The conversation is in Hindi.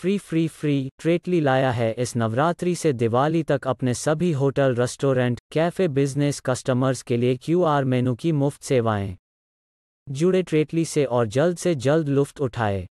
फ्री फ्री फ्री ट्रेटली लाया है इस नवरात्रि से दिवाली तक अपने सभी hotel restaurant cafe business customers के लिए क्यूआर मेनू की मुफ्त सेवाएं जुड़े ट्रेटली से और जल्द से जल्द लुफ्त उठाए